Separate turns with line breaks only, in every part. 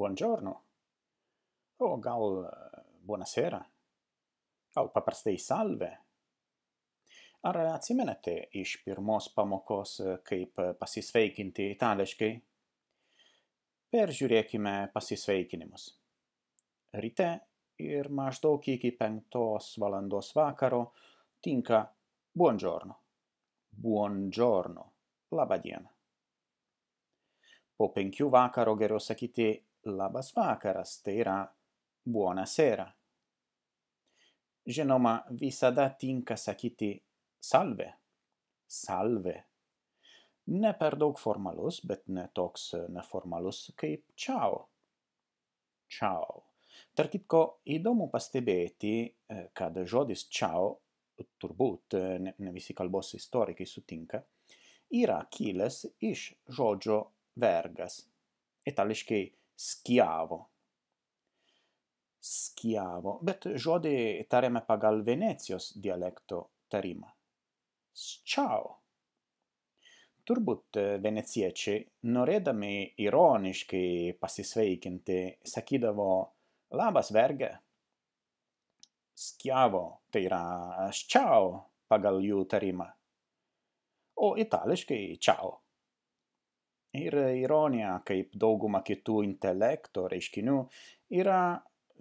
buongiorno. O gal buonasera. Gal paprastai salve. Ar atsimenate iš pirmos pamokos, kaip pasisveikinti itališkai? Peržiūrėkime pasisveikinimus. Ryte ir maždaug iki penktos valandos vakaro tinka buongiorno. Buongiorno. Labą dieną. Po penkių vakaro geriau sakyti labas vakaras tai yra buonasera. Žinoma, visada tinka sakyti salve. Salve. Ne per daug formalus, bet ne toks e, neformalus kaip ciao. Ciao. Tarp kitko, įdomu pastebėti, e, kad žodis ciao, turbūt, e, ne, ne visi kalbos istorikai sutinka, yra kilęs iš žodžio vergas. Itališkai schiavo. Schiavo, bet žodį tariame pagal Venecijos dialekto tarimą. Sciao. Turbūt e, venecijiečiai, norėdami ironiškai pasisveikinti, sakydavo labas vergė. Schiavo, tai yra sciao pagal jų tarimą. O itališkai ciao. Ir ironija, kaip dauguma kitų intelekto reiškinių, yra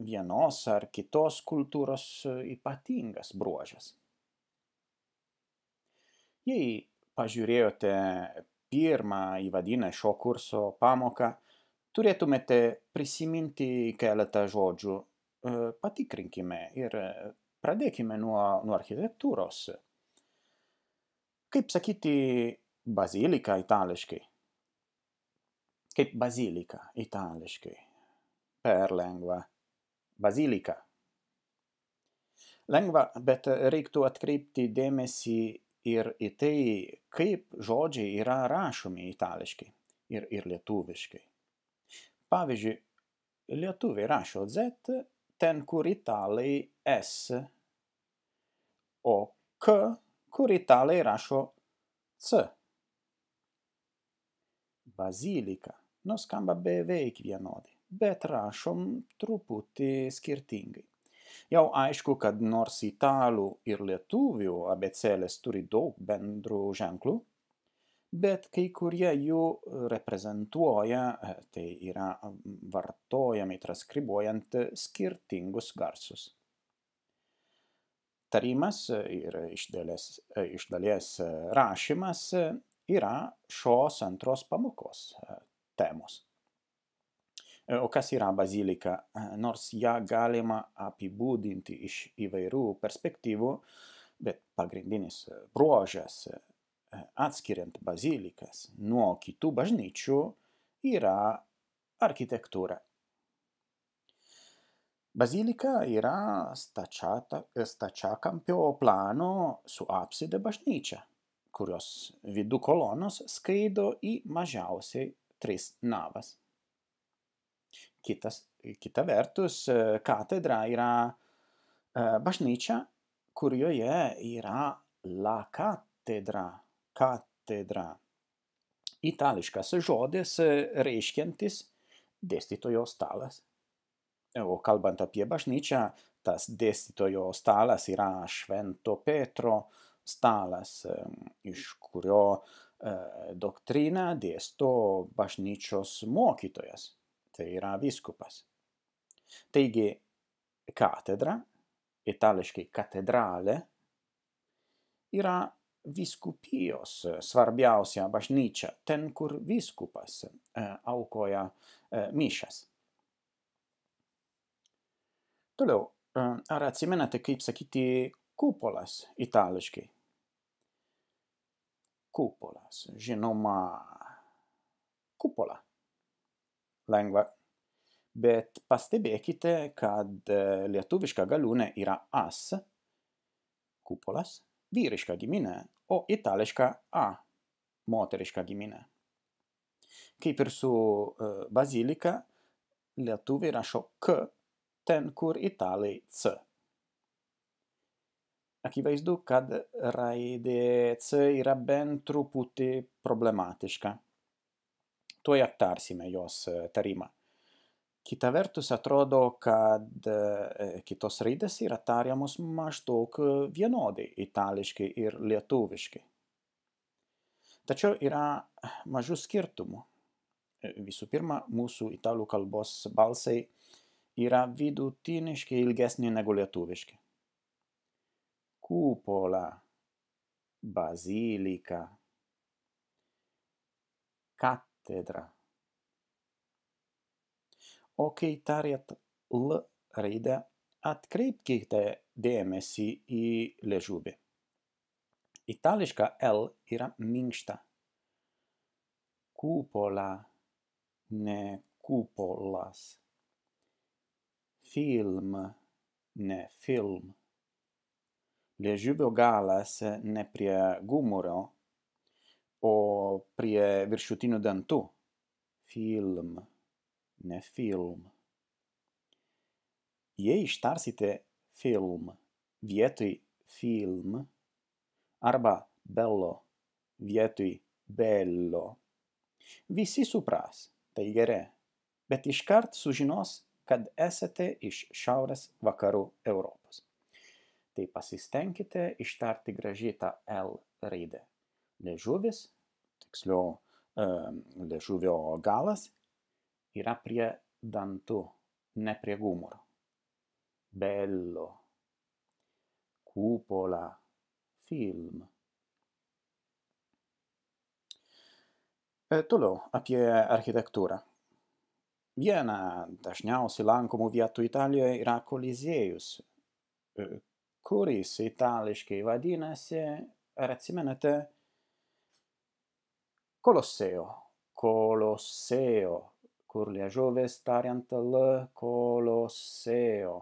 vienos ar kitos kultūros e, ypatingas bruožas. Jei pažiūrėjote pirmą įvadinę šio kurso pamoką, turėtumėte prisiminti keletą žodžių. E, patikrinkime ir pradėkime nuo, nuo architektūros. Kaip sakyti bazilika itališkai? kaip bazilika itališkai. Per lengva. Bazilika. Lengva, bet reiktų atkreipti dėmesį ir į tai, kaip žodžiai yra rašomi itališkai ir, ir lietuviškai. Pavyzdžiui, lietuviai rašo Z ten, kur italai S, o K, kur italai rašo C. Bazilika nuskamba beveik vienodai, bet rašom truputį skirtingai. Jau aišku, kad nors italų ir lietuvių abecelės turi daug bendrų ženklų, bet kai kurie jų reprezentuoja, eh, tai yra vartojami transkribuojant skirtingus garsus. Tarimas ir iš dalies, eh, iš dalies eh, rašymas yra šios antros pamokos, temos. E, o kas yra bazilika? E, nors ją galima apibūdinti iš įvairių perspektyvų, bet pagrindinis e, bruožas atskiriant bazilikas nuo kitų bažnyčių yra architektūra. Bazilika yra stačiata, stačiakampio plano su apside bažnyčia, kurios vidų kolonos skaido į mažiausiai tris navas. Kitas, kita vertus, e, katedra yra e, bažnyčia, kurioje yra la katedra. Katedra. Itališkas žodis e, reiškiantis dėstytojo stalas. O kalbant apie bažnyčią, tas dėstytojo stalas yra Švento Petro stalas, iš kurio uh, E, doktriną dėsto bažnyčios mokytojas, tai yra vyskupas. Taigi, katedra, itališkai katedralė, yra vyskupijos svarbiausia bažnyčia, ten, kur vyskupas e, aukoja e, mišas. Toliau, ar atsimenate, kaip sakyti kupolas itališkai? Eh, cupolas, genoma, cupola. Lengva. Bet pastebėkite, kad lietuviška galūne yra as, kupolas, vyriška giminė, o itališka a, moteriška giminė. Kaip ir su eh, bazilika, lietuviai rašo k ten, kur italai c akivaizdu, kad raidė C yra bent truputį problematiška. Tuoj aptarsime jos eh, tarimą. Kita vertus atrodo, kad kitos eh, raidės yra tariamos maždaug vienodai itališkai ir lietuviškai. Tačiau yra mažų skirtumų. Eh, Visų pirma, mūsų italų kalbos balsai yra vidutiniškai ilgesni negu lietuviški. cupola basilica cattedra ok tariat l rida at cripkite demesi i lejube italiska l ira mingsta cupola ne cupolas film ne film liežuvio galas ne prie gumuro, o prie viršutinių dantų. Film, ne film. Jei ištarsite film vietoj film arba bello vietoj bello, visi supras, tai gerai, bet iškart sužinos, kad esate iš šiaurės vakarų Europos tai pasistenkite ištarti gražiai tą L raidę. Liežuvis, tiksliau liežuvio galas, yra prie dantų, ne prie gumuro. Bello, cupola, film. E, toliau apie architektūrą. Viena dažniausiai lankomų vietų Italijoje yra Kolizėjus, e, kuris itališkai vadinasi, ar atsimenate, Koloseo. Koloseo, kur liežuvis tariant L, Koloseo.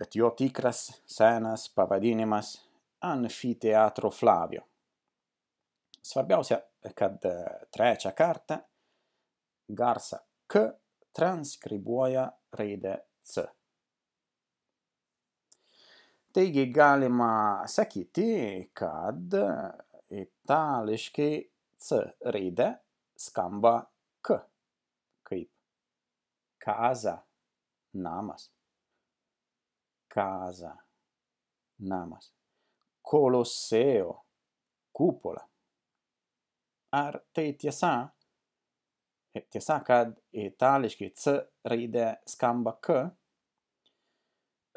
Bet jo tikras senas pavadinimas Anfiteatro Flavio. Svarbiausia, kad trečią kartą garsą K transkribuoja raidę C taigi galima sakyti kad itališkai c raidė skamba k kaip kaza namas casa namas kolosseo kupola ar tai tiesa e, tiesa kad itališkai c raidė skamba k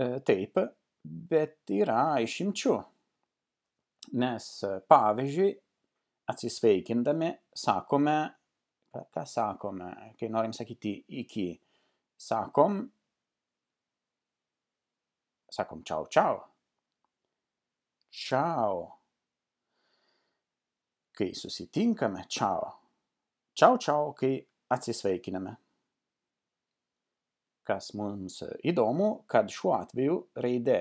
e, taip bet yra išimčių. Nes e, pavyzdžiui, atsisveikindami sakome, ką sakome, kai norim sakyti iki, sakom, sakom čiau čiau. Čiau. Kai susitinkame, čiau. Čiau čiau, kai atsisveikiname. Kas mums įdomu, kad šiuo atveju raidė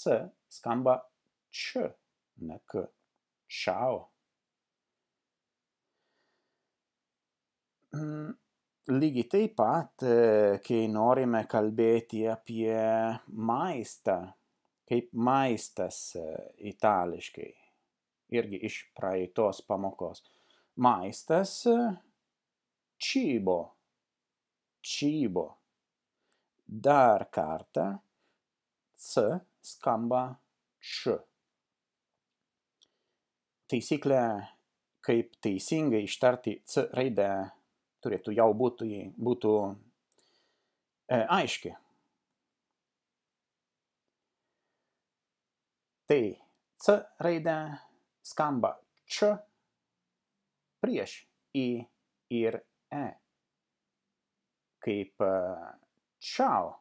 C skamba č, ne k. Čiao. Mm, lygiai taip pat, e, kai norime kalbėti apie maistą, kaip maistas e, itališkai, irgi iš praeitos pamokos. Maistas čibo. E, čibo dar kartą C skamba č. Taisyklė, kaip teisingai ištarti C raidę, turėtų jau būtų, būtų e, aiški. Tai C raidė skamba č prieš i ir e. Kaip e, ciao.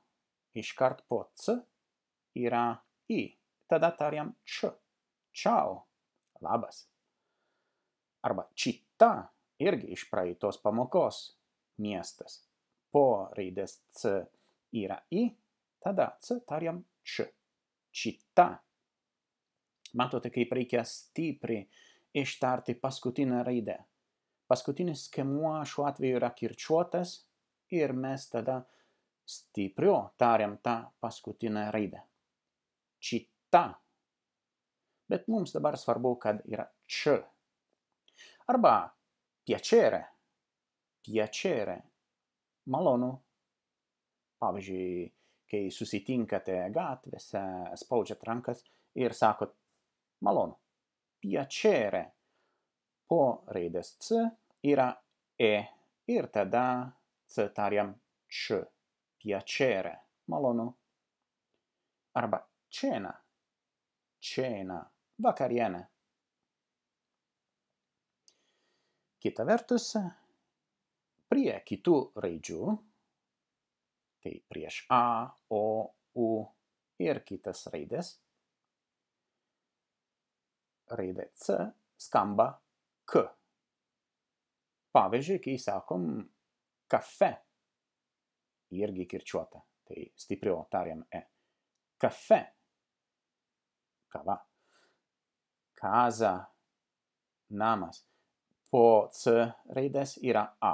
Iškart po c yra i. Tada tariam č. Ciao. Labas. Arba città irgi iš praeitos pamokos. Miestas. Po raidės c yra i. Tada c tariam č. Città. Matote, kaip reikia stipriai ištarti paskutinę raidę. Paskutinis skiemuo šiuo atveju yra kirčiuotas ir mes tada Stipriau tariam tą paskutinę raidę. Čita. Bet mums dabar svarbu, kad yra č. Arba piacere. Piacere. Malonu. Pavyzdžiui, kai susitinkate gatvėse, spaudžiat rankas ir sakot malonu. Piacere. Po raidės c yra e ir tada c tariam č piacere, malonu. Arba cena, cena, vakarienė. Kita vertus, prie kitų raidžių, tai prieš A, O, U ir kitas raidės, raidė C skamba K. Pavyzdžiui, kai sakom kafe irgi kirčiuota, tai stipriau tariam e. Kafe. Kava. Kaza. Namas. Po c raides yra a,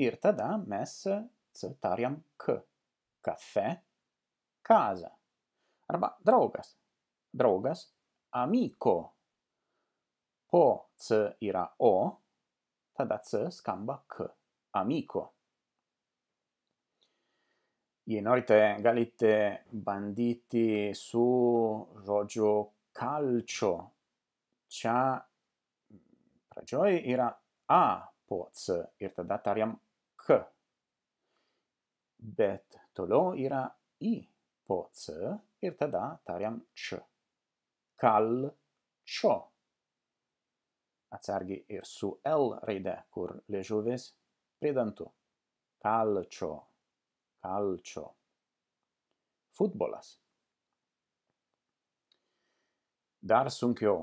ir tada mes c tariam k. Kafe. Kaza. Arba draugas. Draugas. Amiko. Po c yra o, tada c skamba k. Amiko. Amiko. Minorite e galite banditi su rođu calcio. Čia pradžioj yra A po C ir tada tariam K. Bet toliau yra I po C ir tada tariam Č. Kal čio. Atsargiai ir su L raide, kur liežuvis prie dantų. Kalčio calcio, futbolas. Dar sunkiau,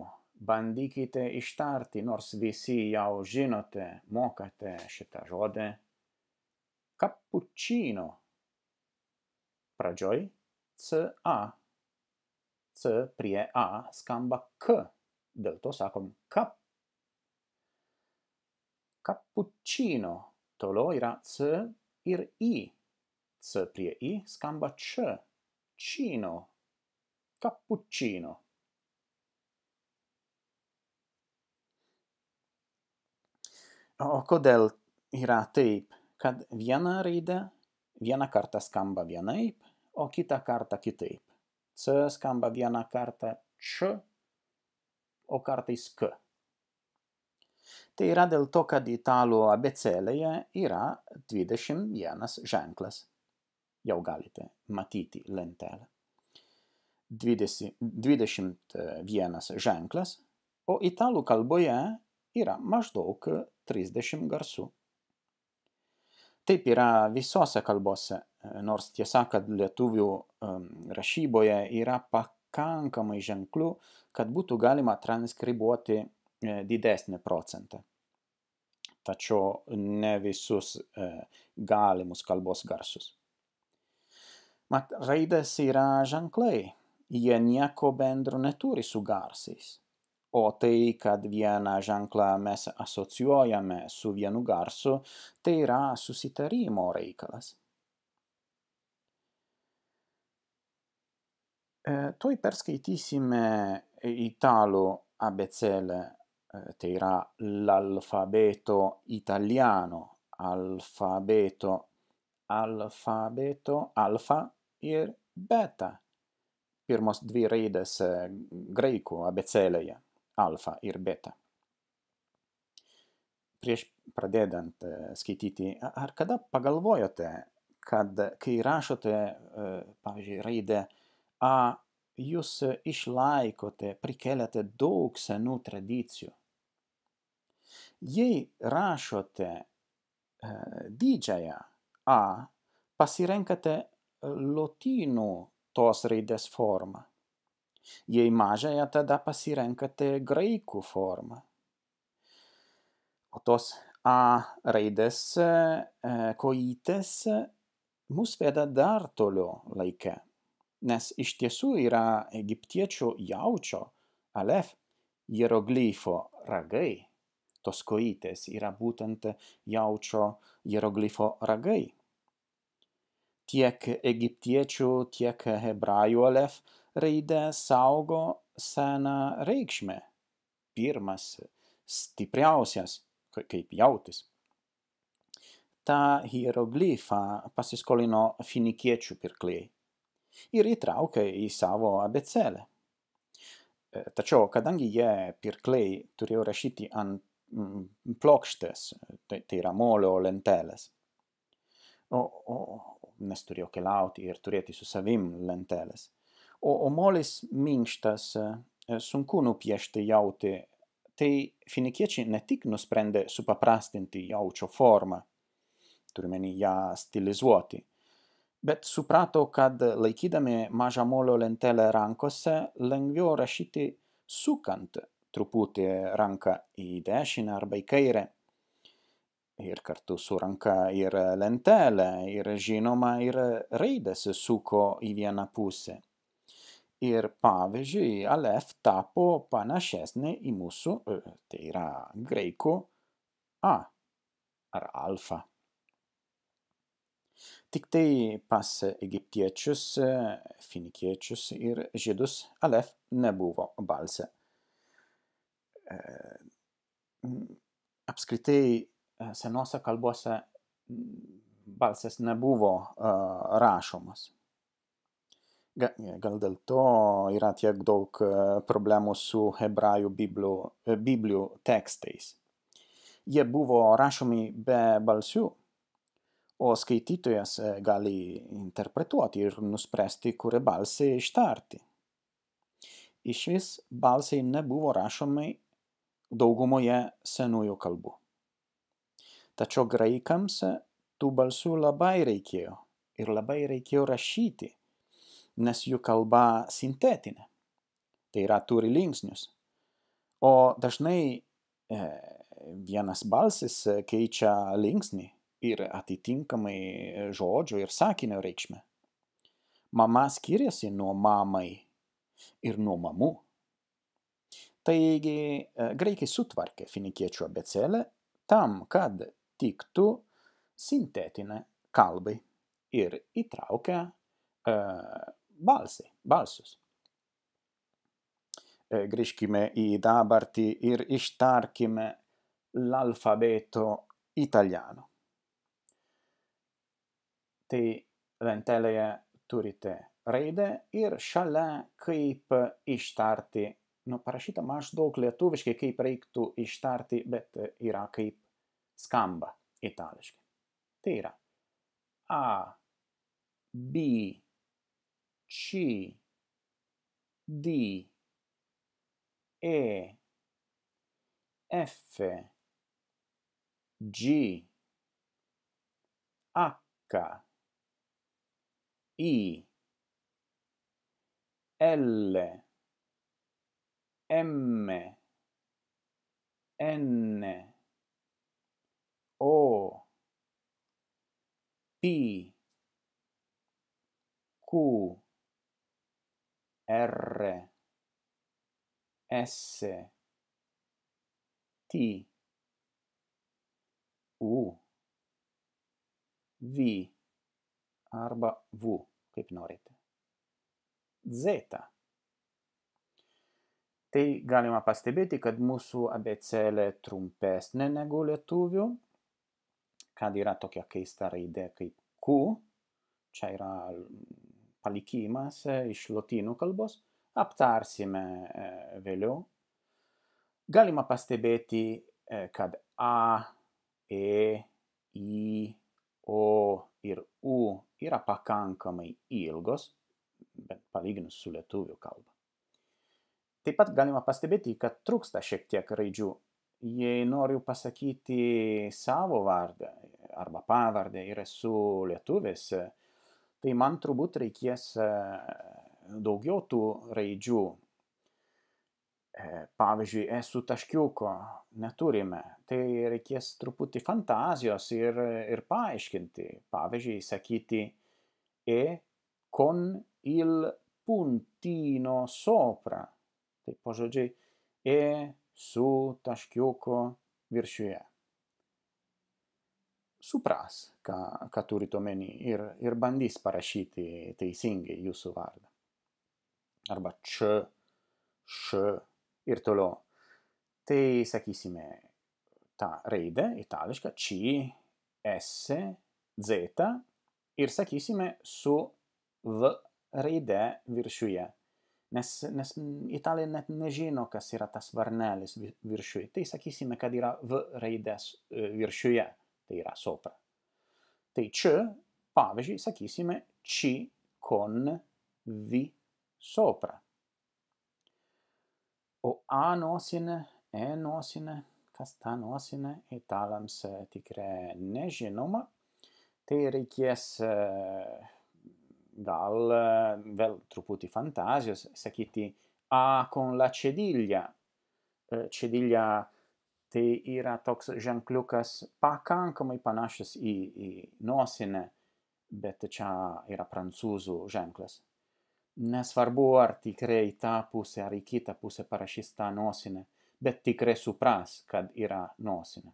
bandykite ištarti, nors visi jau žinote, mokate šitą žodį. Cappuccino. Pradžioj CA. C prie A skamba K, dėl to sakom kap. Cappuccino. Toliau yra C ir I. C prie I skamba C. Cino. Cappuccino. O kodėl yra taip, kad viena raidė vieną kartą skamba vienaip, o kitą kartą kitaip. C skamba vieną kartą č, o kartais k. Tai yra dėl to, kad italų abecelėje yra 21 ženklas jau galite matyti lentelę. 20, 21 ženklas, o italų kalboje yra maždaug 30 garsų. Taip yra visose kalbose, nors tiesa, kad lietuvių um, rašyboje yra pakankamai ženklų, kad būtų galima transkribuoti e, didesnį procentą. Tačiau ne visus e, galimus kalbos garsus. mat raidės yra ženklai, jie nieko bendro neturi su garsais. O tai, kad vieną ženklą mes asocijuojame su vienu garsu, tai yra susitarimo reikalas. E, eh, tuoj perskaitysime italų abecelę, eh, tai yra l'alfabeto italiano, alfabeto, alfabeto, alfa ir beta pirmos dvi raidės e, graikų abėcėlėje – alfa ir beta. Prieš pradedant e, skaityti, ar kada pagalvojote, kad kai rašote, e, pavyzdžiui, raidę A, jūs išlaikote, prikeliate daug senų tradicijų. Jei rašote didžiąją A, pasirenkate lotynų tos raidės formą. Jei mažąją, tada pasirenkate graikų formą. O tos A raidės e, kojytės mus veda dar toliau laike, nes iš tiesų yra egiptiečių jaučio, alef, hieroglifo ragai. Tos kojytės yra būtent jaučio hieroglifo ragai tiek egiptiečių, tiek hebrajų alef raidė saugo seną reikšmę. Pirmas, stipriausias, kaip jautis. Ta hieroglifą pasiskolino finikiečių pirkliai ir įtraukė į savo abecelę. E, tačiau, kadangi jie pirkliai turėjo rašyti ant plokštės, tai, tai yra molio lentelės. O, o, nes turėjo keliauti ir turėti su savim lentelės. O, o molis minkštas, e, sunku nupiešti jauti, tai finikiečiai ne tik nusprendė supaprastinti jaučio formą, turiuomenį ją stilizuoti, bet suprato, kad laikydami mažą molio lentelę rankose lengviau rašyti sukant truputį ranką į dešinę arba į kairę ir kartu su ranka ir lentelė ir žinoma ir raidės suko į vieną pusę. Ir pavyzdžiui, Alef tapo panašesnė į mūsų Ö, e, tai yra graikų A ar alfa. Tik tai pas egiptiečius, e, finikiečius ir žydus Alef nebuvo balse. E, apskritai E, senose kalbose balsas nebuvo e, rašomas. E, gal dėl to yra tiek daug problemų su hebrajų biblijų, biblijų tekstais. Jie buvo rašomi be balsių, o skaitytojas gali interpretuoti ir nuspręsti, kurie balsiai ištarti. Iš vis balsiai nebuvo rašomi daugumoje senųjų kalbų tačiau graikams tų balsų labai reikėjo ir labai reikėjo rašyti, nes jų kalba sintetinė, tai yra turi linksnius. O dažnai e, vienas balsis keičia linksnį ir atitinkamai žodžio ir sakinio reikšmę. Mama skiriasi nuo mamai ir nuo mamų. Taigi e, graikai sutvarkė finikiečių abecelę tam, kad tiktų sintetinė kalbai ir įtraukia e, balsai, balsus. E, grįžkime į dabartį ir ištarkime l'alfabeto italiano. Tai lentelėje turite raidę ir šalia kaip ištarti, nu parašyta maždaug lietuviškai, kaip reiktų ištarti, bet yra kaip skamba italički. Tai yra A, B, C, D, E, F, G, H, I, L, M, N, o P Q R S T U V arba V képnorite. Zeta. Tai galima pastebėti, kad mūsų abėcėlė trumpesnė negu lietuvių, kad yra tokia keista raidė kaip Q, čia yra mm, palikimas e, iš lotynų kalbos, aptarsime e, vėliau. Galima pastebėti, e, kad A, E, I, O ir U yra pakankamai ilgos, bet palyginus su lietuvių kalba. Taip pat galima pastebėti, kad trūksta šiek tiek raidžių jei noriu pasakyti savo vardą arba pavardę ir esu lietuvis, tai man turbūt reikės e, daugiau tų raidžių. E, pavyzdžiui, esu taškiuko, neturime. Tai reikės truputį fantazijos ir, ir paaiškinti. Pavyzdžiui, sakyti e con il puntino sopra. Tai pažodžiai e su taškiuku viršuje. Supras, ką, ką turit omeny ir, ir bandys parašyti teisingai jūsų vardą. Arba č, š ir toliau. Tai sakysime tą raidę itališką c, s, z ir sakysime su v raide viršuje. Nes, nes italai net nežino, kas yra tas varnelis viršuje. Tai sakysime, kad yra V raidės e, viršuje, tai yra sopra. Tai čia, pavyzdžiui, sakysime C con V sopra. O A nosinė, E nosinė, kas ta nosinė, italams e, tikrai nežinoma. Tai reikės... Uh, dal vēl trupūti fantazijos sakyti A con la cediglia. Eh, cediglia tai yra toks ženkliukas pakankamai panašus į, į nosinę, bet čia yra prancūzų ženklas. Nesvarbu, ar tikrai tą pusę ar į kitą pusę parašys tą nosinę, bet tikrai supras, kad yra nosinė.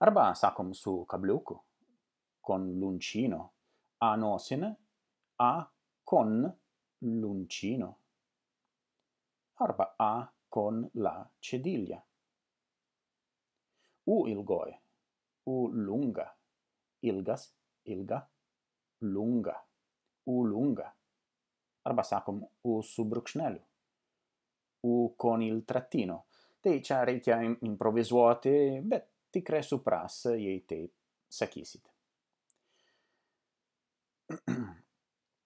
Arba sakom su kabliuku, con l'uncino, a nosene, a con l'uncino. Arba a con la cediglia. U ilgoi, u lunga, ilgas, ilga, lunga, u lunga. Arba sacum u subruxnelu, u con il trattino. Te cea reitia improvvisuote, bet ticre supras ei te sacisit.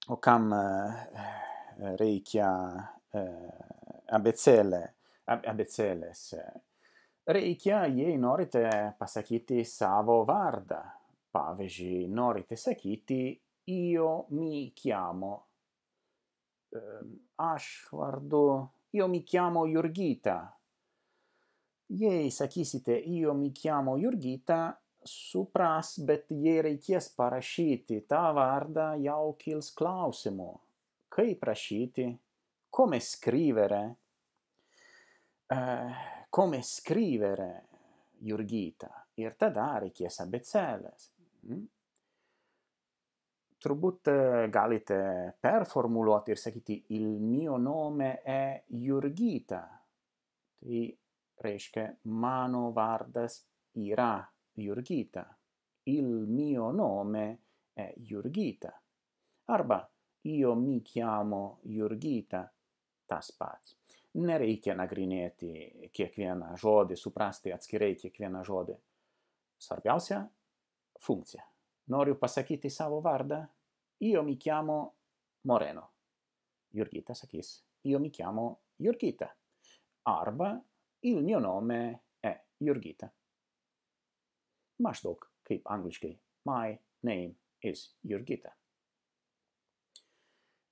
Occam eh, reichia eh, abezele, eh, ab abeceles, reichia norite pasakiti savo varda, pavegi norite sakiti, io mi chiamo. Eh, ashwardo, io mi chiamo Iurghita. Iei sakisite, io mi chiamo Iurghita, supras, bet jei reikės parašyti tą vardą, jau kils klausimų, kaip rašyti, come scrivere, eh, come scrivere Jurgita ir tada reikės abecelės. Mm? Hm? turbūt e, galite performuluoti ir sakyti, il mio nome è Jurgita. Tai reiškia, mano vardas yra Jurgita. Il mio nome è Jurgita. Arba io mi chiamo Jurgita. Tas pats. Nereikia nagrinėti kiekvieną žodį, suprasti atskirai kiekvieną žodį. Svarbiausia - funkcija. Noriu pasakyti savo vardą. Io mi chiamo Moreno. Jurgita sakys, io mi chiamo Jurgita. Arba il mio nome è Jurgita maždaug kaip angliškai My name is Jurgita.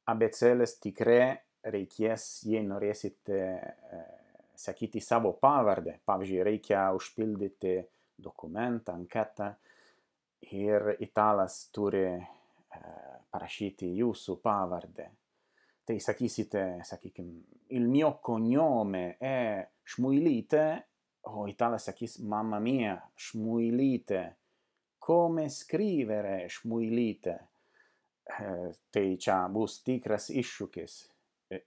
Abecėlės tikrai reikės, jei norėsite e, sakyti savo pavardę. Pavyzdžiui, reikia užpildyti dokumentą, anketą ir italas turi e, parašyti jūsų pavardę. Tai sakysite, sakykime, il mio cognome è Šmuilytė o oh, italas sacis mamma mia smuilite come scrivere smuilite eh, te cha bus tikras issues eh,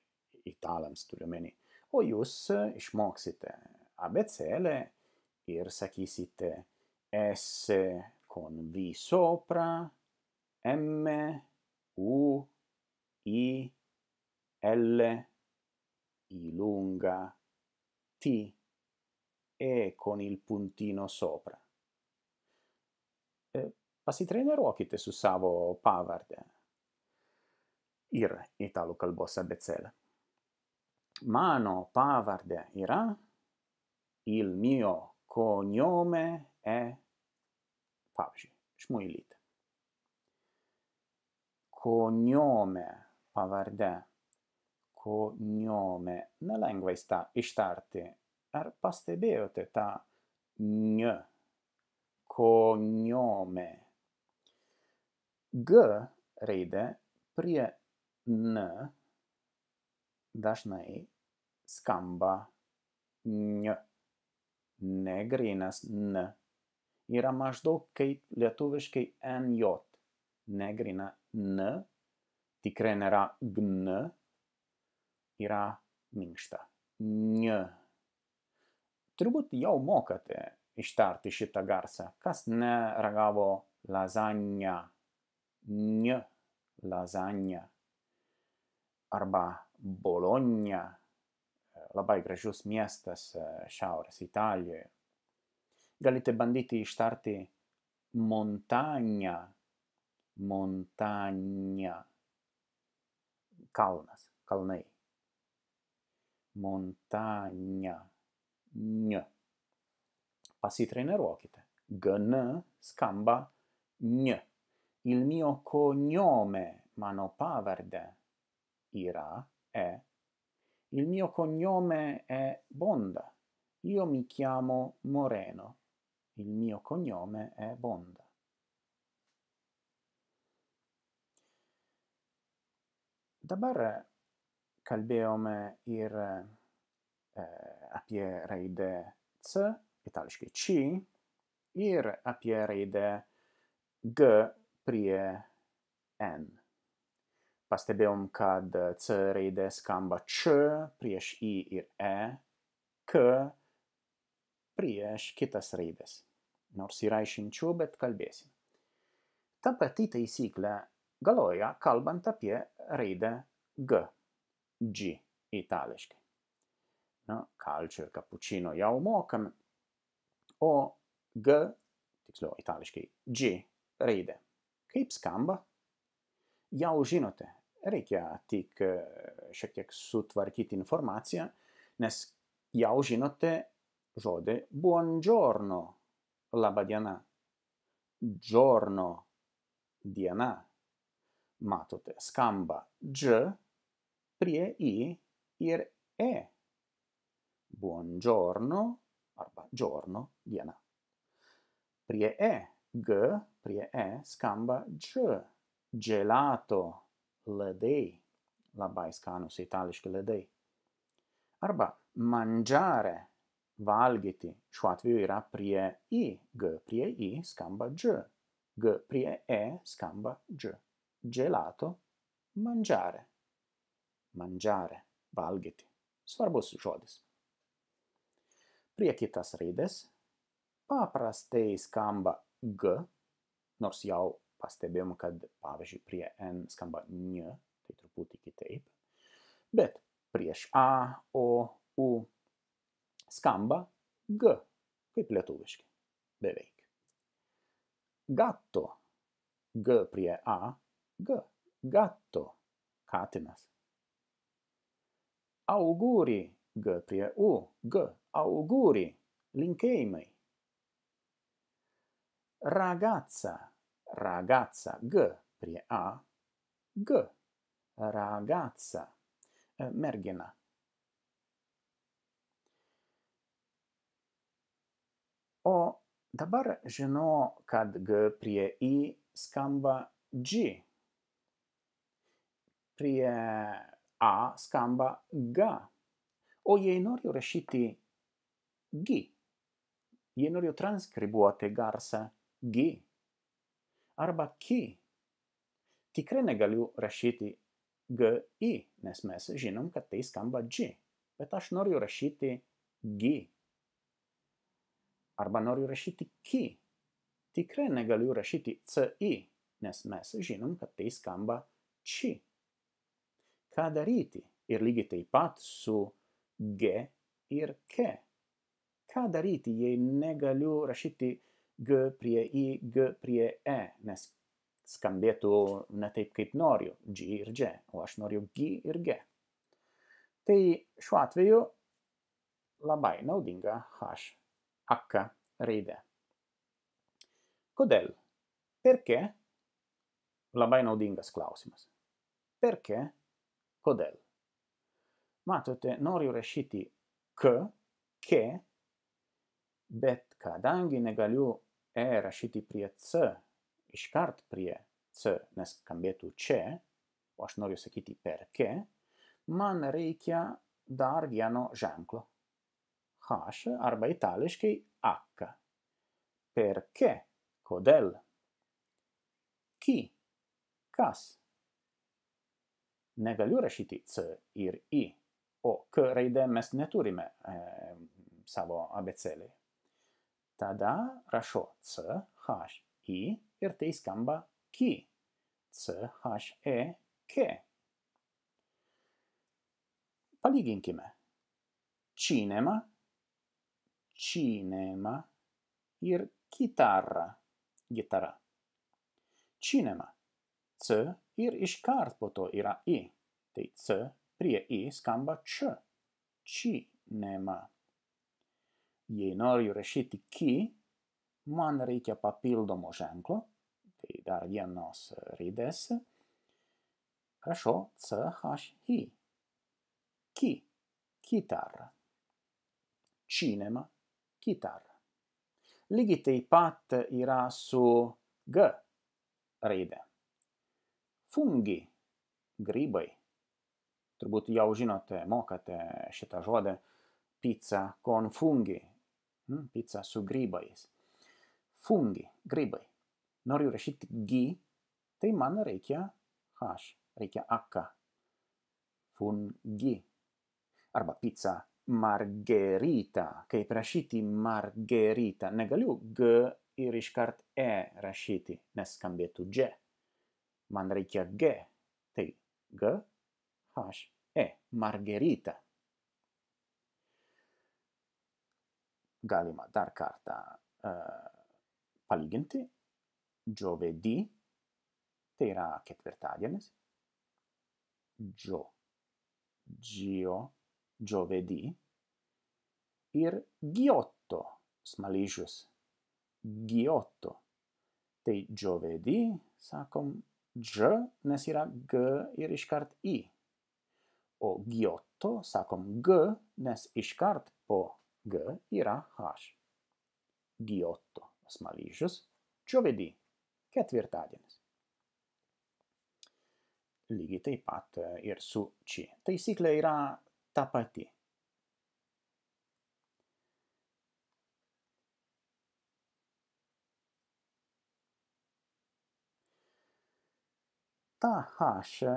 italam studiameni o oh, ius smoxite abecele ir sacisite s con v sopra m u i l i lunga t e con il puntino sopra. Passi eh, Pasitrene rokite susavo Pavard. Ir italo calbossa becele. Mano Pavard irà, il mio cognome è Pavgi, Shmuilit. Cognome Pavard. cognome, Nella lingua sta istarte ar pastebėjote tą n koniome? G raidė prie n dažnai skamba n. Negrinas n yra maždaug kaip lietuviškai nj. Negrina n, tikrai nėra gn, yra minkšta. N turbūt jau mokate ištarti šitą garsą. Kas neragavo lazanija, n lazanija arba Bolonija, labai gražus miestas e, šiaurės Italijoje. Galite bandyti ištarti montanija, montanija, kalnas, kalnai. Montanija. nj. Pasitrene ruokite. Gn scamba gn. Il mio cognome, pavarde, Ira, è. Il mio cognome è Bonda. Io mi chiamo Moreno. Il mio cognome è Bonda. Dabar calbeome ir eh, apie raidę C, itališkai C, ir apie raidę G prie N. Pastebėjom, kad C raidė skamba C prieš I ir E, K prieš kitas raidės. Nors yra išimčių, bet kalbėsim. Ta pati taisyklė galioja kalbant apie raidę G, G itališkai na, kalčio ir kapučino jau mokam, o G, tiksliau itališkai G raidė. Kaip skamba? Jau žinote, reikia tik e, šiek tiek sutvarkyti informaciją, nes jau žinote žodį buongiorno, laba diena, giorno, diena. Matote, skamba G prie I ir E buongiorno arba giorno diena. Prie e g, prie e skamba dž. Gelato, ledai. Labai skanus itališki ledai. Arba mangiare, valgyti. Šiuo atveju yra prie i, g prie i skamba dž. G prie e skamba dž. Gelato, mangiare. Mangiare, valgyti. Svarbus žodis. Prie kitas raidės paprastai skamba G, nors jau pastebėjom, kad pavyzdžiui prie N skamba N, tai truputį kitaip. Bet prieš A, O, U skamba G, kaip lietuviškai, beveik. Gatto, G prie A, G, gatto, katinas. Auguri, GTU, G, auguri, linkejmej. Ragazza, ragazza, G prije A, G, ragazza, eh, mergina. O, dabar ženo, kad G prije I skamba G. Prije A skamba GA. o jei norėjo rašyti gi, jie norėjo transkribuoti garsą gi arba ki. Tikrai negaliu rašyti gi, nes mes žinom, kad tai skamba dži, bet aš noriu rašyti gi. Arba noriu rašyti ki. Tikrai negaliu rašyti ci, nes mes žinom, kad tai skamba či. Ką daryti? Ir lygiai taip pat su g ir k. Ką daryti, jei negaliu rašyti g prie i, g prie e, nes skambėtų ne taip, kaip noriu, g ir g, o aš noriu g ir g. Tai šiuo atveju labai naudinga h, h raidė. Kodėl? Perché? Labai naudingas klausimas. Perché? Kodėl? matote norio reshiti k ke bet kadangi negaliu e rašiti prie c, iškart prie c, nes skambėtų čia, o aš noriu sakyti per ke, man reikia dar vieno ženklo. H arba itališkai H. Per ke, kodėl? Ki, kas? Negaliu rašyti c ir i. o k raidė mes neturime e, savo abecėlėje. Tada rašau c, h, i ir tai skamba ki. c, h, e, k. Palyginkime. Cinema, cinema ir chitarra, gitara. Cinema. C ir iškart po to yra i. Tai c, Prie i skamba č. Cinema. Jei noriu rašyti ki, man reikia papildomo ženklo, tai dar vienos raidės. Rašau CHI. Ki. Kitarra. Cinema. Kitarra. Lygiai taip pat yra su g raidė. Fungi. Grybai turbūt jau žinot, mokate šitą žodį pica con fungi, hmm, pica su grybais. Fungi, grybai. Noriu rašyti gi, tai man reikia h, reikia ak. Fungi. Arba pica margerita, kaip rašyti margerita. Negaliu g ir iškart e rašyti, nes skambėtų dž. Man reikia g. Tai g H E Margherita. Galima dar kartą uh, eh, palyginti. Giovedì, tai yra ketvirtadienis. Gio, gio, giovedì. Ir giotto, smaližius. Giotto. Tai giovedì, sakom, g, nes yra g ir iškart i o giotto sakom g, nes iškart po g yra h. Giotto smaližius giovedį, ketvirtadienis. Lygiai taip pat e, ir su či. Taisyklė yra ta pati. Ta H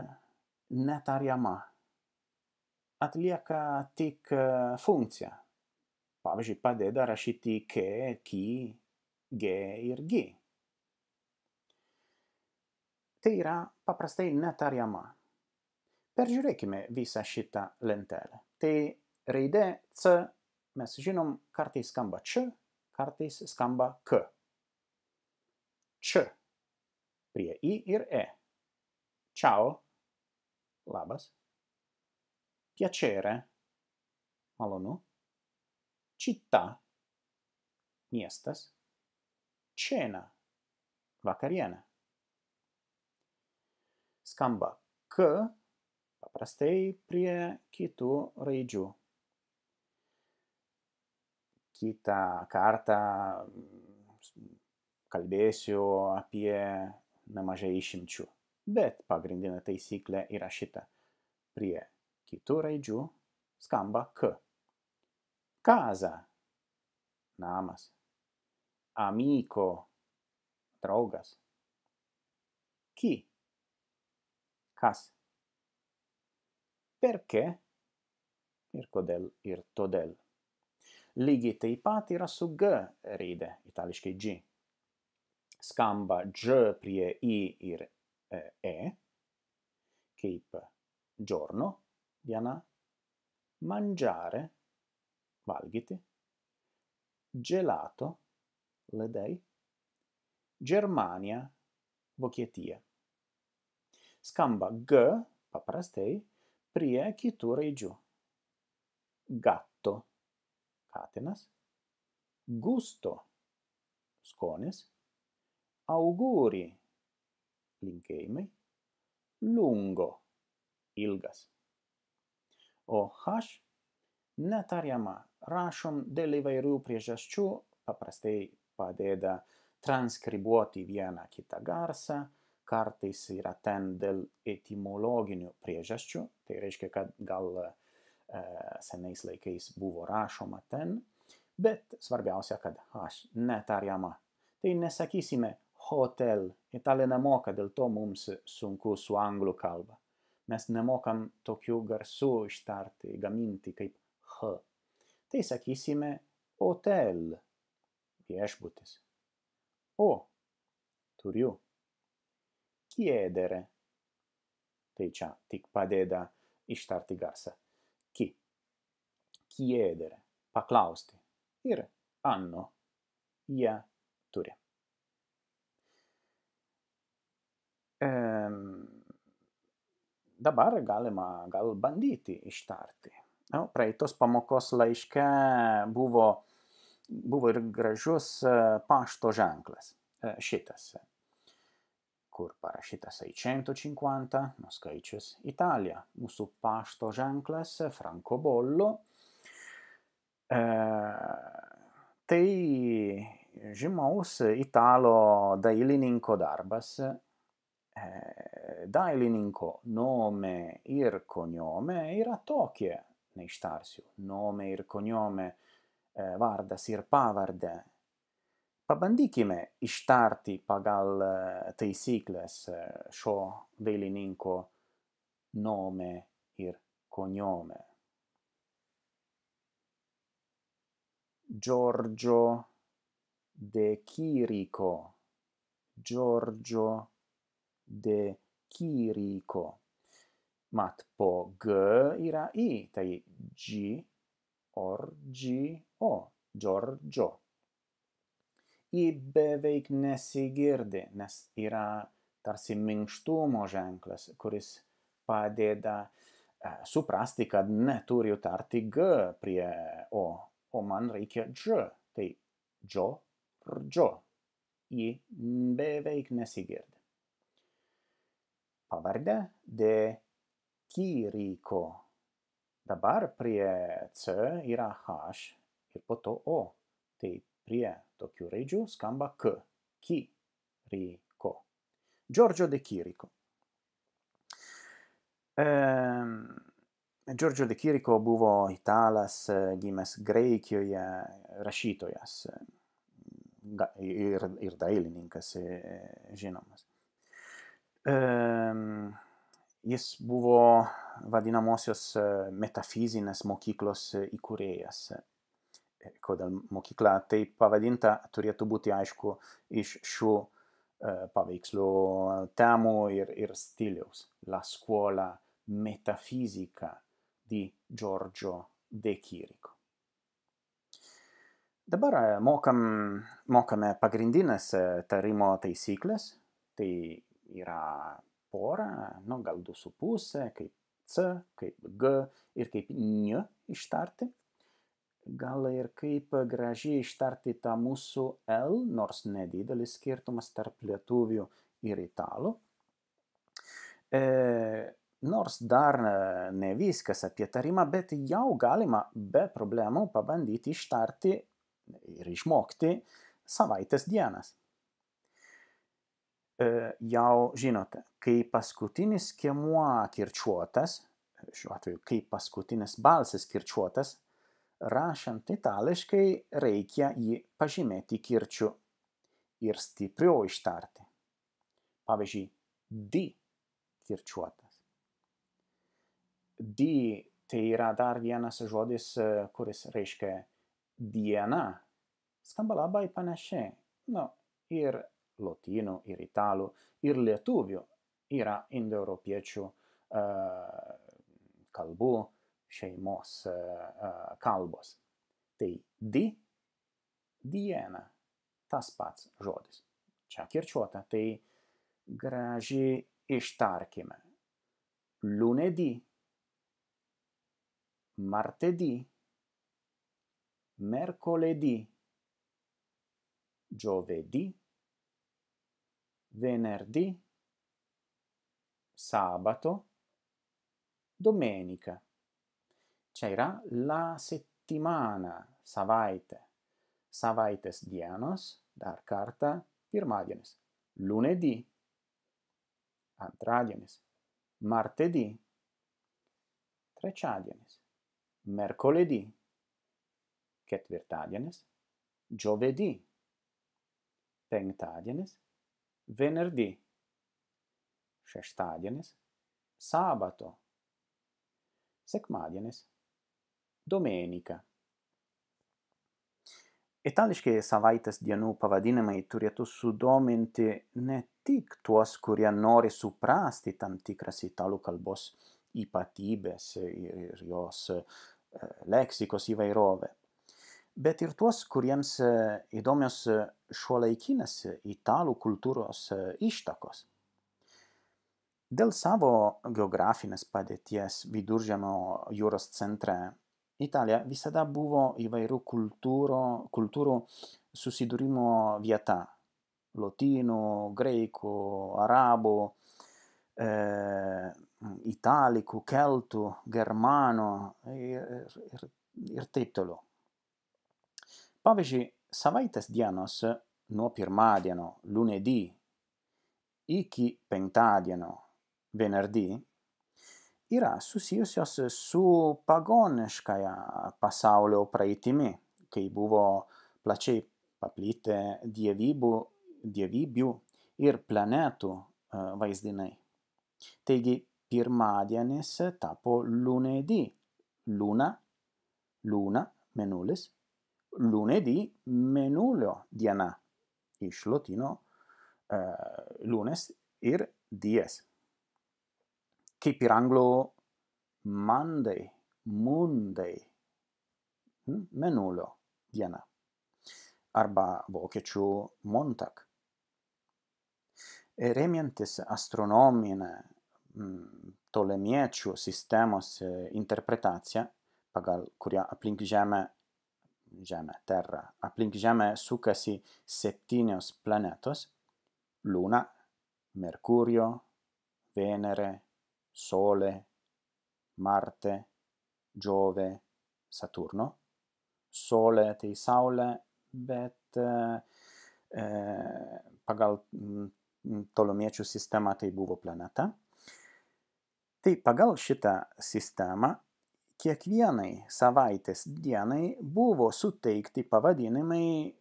netariama atlieka tik eh, funkciją. Pavyzdžiui, padeda rašyti ke, ki, ge ir gi. Tai yra paprastai netariama. Peržiūrėkime visą šitą lentelę. Tai raidė C, mes žinom, kartais skamba č, kartais skamba k. Č prie i ir e. Ciao. Labas piacere, malonu, città, miestas, cena, vakarienė. Skamba k paprastai prie kitų raidžių. Kitą kartą mm, kalbėsiu apie nemažai išimčių, bet pagrindinė taisyklė yra šita. Prie kitų raidžių skamba k. Kaza – namas. Amiko – draugas. Ki – kas. Perché ir kodėl ir todėl. Lygiai taip pat yra su g raidė, itališkai g. Skamba g prie i ir e, e. kaip giorno – Diana, mangiare, valgiti, gelato, ledei, Germania, vocietie. Scamba g, paprastei, prie chiture giù. Gatto, catenas, gusto, scones, auguri, linkeimei, lungo, ilgas. o h netariama. Rašom dėl įvairių priežasčių, paprastai padeda transkribuoti vieną kitą garsą, kartais yra ten dėl etimologinių priežasčių, tai reiškia, kad gal e, senais laikais buvo rašoma ten, bet svarbiausia, kad h netariama. Tai nesakysime hotel, italija nemoka, dėl to mums sunku su anglų kalba mes nemokam tokių garsų ištarti, gaminti kaip h. Tai sakysime hotel, viešbutis. O, turiu. Chiedere. Tai čia tik padeda ištarti garsą. Ki. Chiedere. Paklausti. Ir anno. Jie turi. Um, dabar galima gal bandyti ištarti. No, praeitos pamokos laiške buvo, buvo ir gražus e, pašto ženklas e, šitas, e, kur parašyta 650, nu skaičius Italija, mūsų pašto ženklas, frankobollo. E, tai žymaus italo dailininko darbas eh, daj l'ininko nome ir cognome ir atokje neištarsiu. Nome ir cognome eh, vardas ir pavardę. Pabandykime ištarti pagal eh, taisyklės šio eh, dailininko nome ir cognome. Giorgio De Chirico, Giorgio de Kiriko. Mat po G ira I, tai G, orgi, O, Giorgio. I beveik nesigirdi, nes yra tarsi minkštumo ženklas, kuris padeda e, suprasti, kad neturiu tarti G prie O, o man reikia G, tai Gio, Rgio. I beveik nesigirdi pavardę de Kiriko. Dabar prie C yra H ir po to O. Tai prie tokių raidžių skamba K. Kiriko. Giorgio de Kiriko. Ehm, Giorgio de Kiriko buvo italas, e, gimęs Graikijoje, rašytojas e, ir, ir dailininkas e, žinomas jis buvo vadinamosios e, metafizinės mokyklos e, įkūrėjas. E, kodėl mokykla taip pavadinta, turėtų būti aišku iš šių paveikslų temų ir, ir stiliaus. La scuola metafisica di Giorgio De Chirico. Dabar mokam, mokame pagrindinės tarimo taisyklės, tai yra pora, nu, gal du su pusė, kaip C, kaip G ir kaip N ištarti. Gal ir kaip gražiai ištarti tą mūsų L, nors nedidelis skirtumas tarp lietuvių ir italų. E, nors dar e, ne viskas apie tarimą, bet jau galima be problemų pabandyti ištarti ir išmokti savaitės dienas jau žinote, kai paskutinis skiemuo kirčiuotas, šiuo atveju kai paskutinis balsas kirčiuotas, rašant itališkai reikia jį pažymėti kirčiu ir stipriau ištarti. Pavyzdžiui, di kirčiuotas. Di tai yra dar vienas žodis, e, kuris reiškia diena. Skamba labai panašiai. Nu, ir lotynų, ir italų, ir lietuvių yra indoeuropiečių uh, kalbų šeimos uh, kalbos. Tai di, diena, tas pats žodis. Čia kirčiuota, tai gražiai ištarkime. Lunedį, martedį, mercoledì, giovedì, venerdì, sabato, domenica. C'era la settimana, savaite, savaites DIANOS, dar carta, firmadienes. Lunedì, antradienes. Martedì, trecciadienes. Mercoledì, ketvirtadienes. Giovedì, pentadienes. venerdì, šeštadienis, sabato, sekmadienis, domenika. Itališkai savaitės dienų pavadinimai turėtų sudominti ne tik tuos, kurie nori suprasti tam tikras italų kalbos ypatybės ir jos e, leksikos įvairovę bet ir tuos kuriems e, įdomios e, šiuolaikinės e, italų kultūros ištakos. Dėl savo geografinės padėties viduržėmio jūros centre Italija visada buvo įvairių kultūro, kultūrų susidūrimo vieta – lotynų, greikų, arabų, e, italikų, keltų, germanų ir, ir, ir taip toliau pavyzdžiui savaitės dienos nuo pirmadienio lunedį iki penktadienio venerdį yra susijusios su pagoniškaja pasaulio praeitimi, kai buvo plačiai paplitę dievybių, dievybių ir planetų e, vaizdiniai. Taigi pirmadienis tapo lunedį. Luna, luna, mėnulis lunedì menulio diena. Iš lotino uh, lunes ir dies. Kaip ir anglo Monday, Monday, hm, menulio diena. Arba vokiečių Montag. Remiantis astronominę hm, tolemiečių sistemos eh, interpretaciją, pagal kurią aplink Žemę žemę, terra. Aplink žemę sukasi septynios planetos – Luna, Mercurio, Venere, Sole, Marte, Giove, Saturno. Sole tai Saulė, bet e, eh, pagal mm, tolomiečių sistema, tai buvo planeta. Tai pagal šitą sistemą kiekvienai savaitės dienai buvo suteikti pavadinimai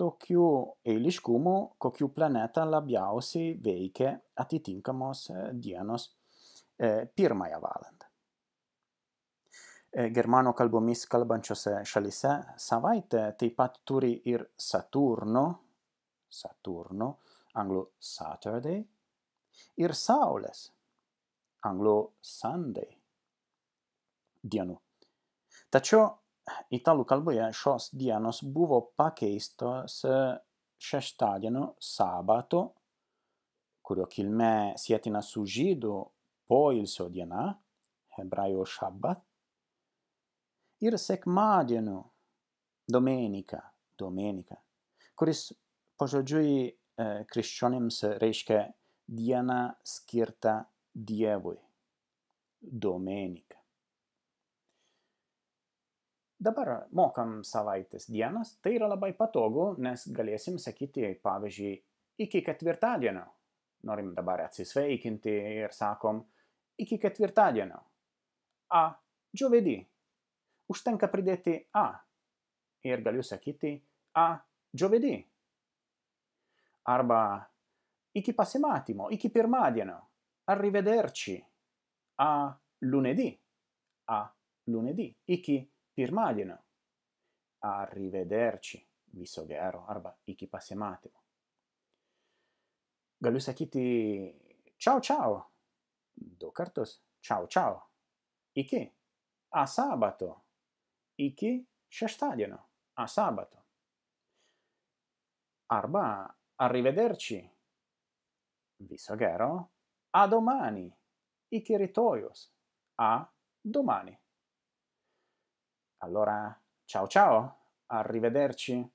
tokiu eiliškumu, kokiu planetą labiausiai veikia atitinkamos e, dienos e, pirmąją valandą. E, germano kalbomis kalbančiose šalise savaitė taip pat turi ir Saturno, Saturno, anglų Saturday, ir Saulės, anglų Sunday dienų. Tačiau italų kalboje šios dienos buvo pakeistos e, šeštadienio sabato, kurio kilmė sėtina su žydų poilsio diena, hebrajo šabat, ir sekmadienio domenica, domenica, kuris pažodžiui e, krikščionims reiškia diena skirta Dievui. Domenica dabar mokam savaitės dienas tai yra labai patogu nes galėsim sakyti pavyzdžiui iki ketvirtadienio norim dabar atsisveikinti ir sakom iki ketvirtadienio a giovedì užtenka pridėti a ir galiu sakyti a giovedì arba iki pasimatymo iki pirmadienio arrivederci a lunedì a lunedì iki pirmadienio. Arrivederči viso gero arba iki pasimatymo. Galiu sakyti čiau čiau du kartus. Čiau čiau. Iki. A sabato. Iki šeštadienio. A sabato. Arba arrivederci. Viso gero. A domani. Iki rytojus. A domani. Allora, ciao ciao, arrivederci.